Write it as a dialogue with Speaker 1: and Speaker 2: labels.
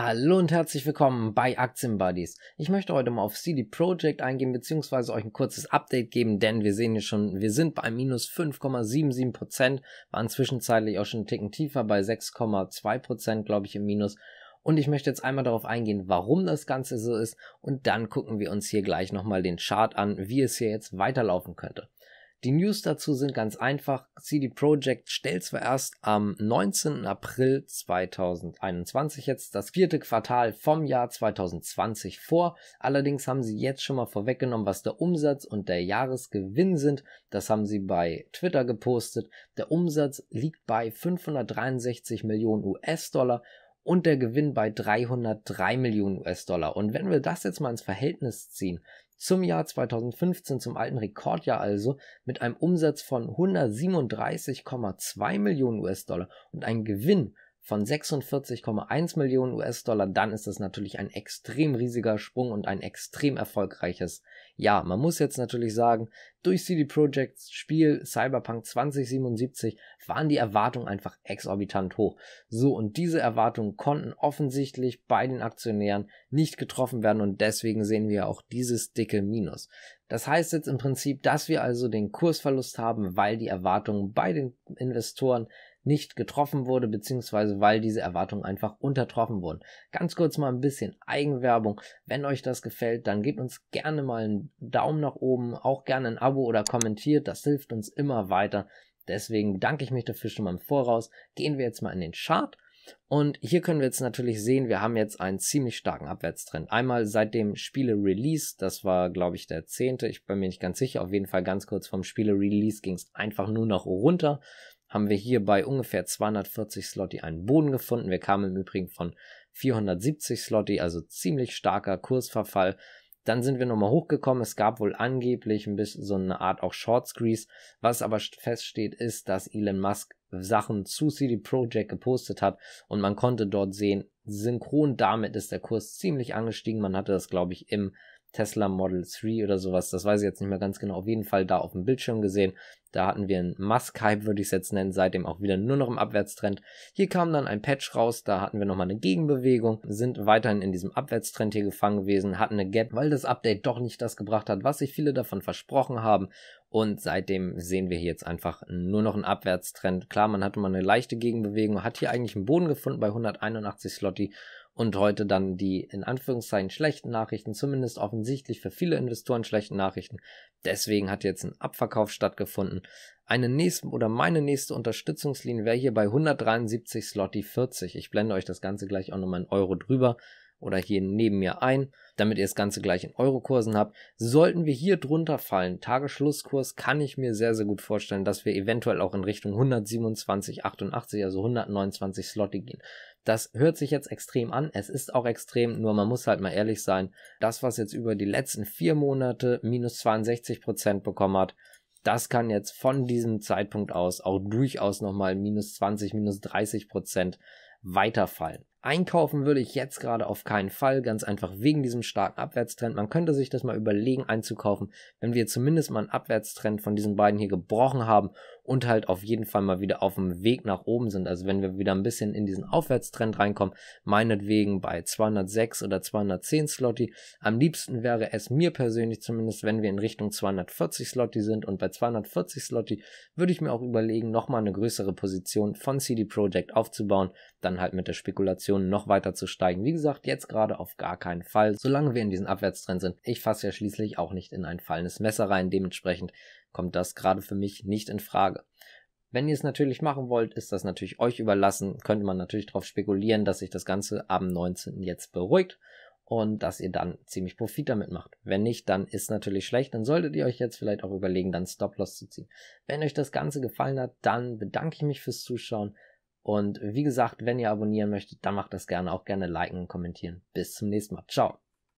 Speaker 1: Hallo und herzlich willkommen bei Aktienbuddies. Ich möchte heute mal auf CD Projekt eingehen beziehungsweise euch ein kurzes Update geben, denn wir sehen hier schon, wir sind bei minus 5,77 waren zwischenzeitlich auch schon einen Ticken tiefer bei 6,2 glaube ich, im Minus. Und ich möchte jetzt einmal darauf eingehen, warum das Ganze so ist und dann gucken wir uns hier gleich nochmal den Chart an, wie es hier jetzt weiterlaufen könnte. Die News dazu sind ganz einfach. CD Projekt stellt zwar erst am 19. April 2021 jetzt das vierte Quartal vom Jahr 2020 vor. Allerdings haben sie jetzt schon mal vorweggenommen, was der Umsatz und der Jahresgewinn sind. Das haben sie bei Twitter gepostet. Der Umsatz liegt bei 563 Millionen US-Dollar und der Gewinn bei 303 Millionen US-Dollar. Und wenn wir das jetzt mal ins Verhältnis ziehen, zum Jahr 2015, zum alten Rekordjahr also, mit einem Umsatz von 137,2 Millionen US-Dollar und einem Gewinn von 46,1 Millionen US-Dollar, dann ist das natürlich ein extrem riesiger Sprung und ein extrem erfolgreiches Jahr. Man muss jetzt natürlich sagen, durch CD Projekts Spiel Cyberpunk 2077 waren die Erwartungen einfach exorbitant hoch. So, und diese Erwartungen konnten offensichtlich bei den Aktionären nicht getroffen werden und deswegen sehen wir auch dieses dicke Minus. Das heißt jetzt im Prinzip, dass wir also den Kursverlust haben, weil die Erwartungen bei den Investoren nicht getroffen wurde, beziehungsweise weil diese Erwartungen einfach untertroffen wurden. Ganz kurz mal ein bisschen Eigenwerbung. Wenn euch das gefällt, dann gebt uns gerne mal einen Daumen nach oben, auch gerne ein Abo Abo oder kommentiert, das hilft uns immer weiter. Deswegen danke ich mich dafür schon mal im Voraus. Gehen wir jetzt mal in den Chart. Und hier können wir jetzt natürlich sehen, wir haben jetzt einen ziemlich starken Abwärtstrend. Einmal seit dem Spiele-Release, das war glaube ich der 10., ich bin mir nicht ganz sicher, auf jeden Fall ganz kurz vom Spiele-Release ging es einfach nur noch runter. Haben wir hier bei ungefähr 240 Slotty einen Boden gefunden. Wir kamen im Übrigen von 470 Slotty, also ziemlich starker Kursverfall. Dann sind wir nochmal hochgekommen. Es gab wohl angeblich ein bisschen so eine Art auch Short Squeeze. Was aber feststeht, ist, dass Elon Musk Sachen zu CD Projekt gepostet hat und man konnte dort sehen, synchron damit ist der Kurs ziemlich angestiegen. Man hatte das, glaube ich, im Tesla Model 3 oder sowas, das weiß ich jetzt nicht mehr ganz genau, auf jeden Fall da auf dem Bildschirm gesehen. Da hatten wir einen Musk-Hype, würde ich es jetzt nennen, seitdem auch wieder nur noch im Abwärtstrend. Hier kam dann ein Patch raus, da hatten wir nochmal eine Gegenbewegung, sind weiterhin in diesem Abwärtstrend hier gefangen gewesen, hatten eine Gap, weil das Update doch nicht das gebracht hat, was sich viele davon versprochen haben. Und seitdem sehen wir hier jetzt einfach nur noch einen Abwärtstrend. Klar, man hatte mal eine leichte Gegenbewegung, hat hier eigentlich einen Boden gefunden bei 181 Slotty und heute dann die in Anführungszeichen schlechten Nachrichten, zumindest offensichtlich für viele Investoren schlechten Nachrichten. Deswegen hat jetzt ein Abverkauf stattgefunden. Eine nächste oder meine nächste Unterstützungslinie wäre hier bei 173 Slotty 40. Ich blende euch das Ganze gleich auch nochmal in Euro drüber oder hier neben mir ein, damit ihr das Ganze gleich in Eurokursen habt. Sollten wir hier drunter fallen, Tagesschlusskurs, kann ich mir sehr, sehr gut vorstellen, dass wir eventuell auch in Richtung 127,88, also 129 Slotti gehen. Das hört sich jetzt extrem an, es ist auch extrem, nur man muss halt mal ehrlich sein, das, was jetzt über die letzten vier Monate minus 62 Prozent bekommen hat, das kann jetzt von diesem Zeitpunkt aus auch durchaus nochmal minus 20, minus 30 Prozent weiterfallen. Einkaufen würde ich jetzt gerade auf keinen Fall, ganz einfach wegen diesem starken Abwärtstrend. Man könnte sich das mal überlegen einzukaufen, wenn wir zumindest mal einen Abwärtstrend von diesen beiden hier gebrochen haben und halt auf jeden Fall mal wieder auf dem Weg nach oben sind. Also wenn wir wieder ein bisschen in diesen Aufwärtstrend reinkommen, meinetwegen bei 206 oder 210 Slotty. Am liebsten wäre es mir persönlich zumindest, wenn wir in Richtung 240 Slotty sind und bei 240 Slotty würde ich mir auch überlegen, nochmal eine größere Position von CD Projekt aufzubauen, dann halt mit der Spekulation noch weiter zu steigen. Wie gesagt, jetzt gerade auf gar keinen Fall, solange wir in diesen Abwärtstrend sind. Ich fasse ja schließlich auch nicht in ein fallendes Messer rein, dementsprechend kommt das gerade für mich nicht in Frage. Wenn ihr es natürlich machen wollt, ist das natürlich euch überlassen. Könnte man natürlich darauf spekulieren, dass sich das Ganze am 19. jetzt beruhigt und dass ihr dann ziemlich Profit damit macht. Wenn nicht, dann ist natürlich schlecht. Dann solltet ihr euch jetzt vielleicht auch überlegen, dann Stop-Loss zu ziehen. Wenn euch das Ganze gefallen hat, dann bedanke ich mich fürs Zuschauen. Und wie gesagt, wenn ihr abonnieren möchtet, dann macht das gerne auch gerne liken und kommentieren. Bis zum nächsten Mal. Ciao.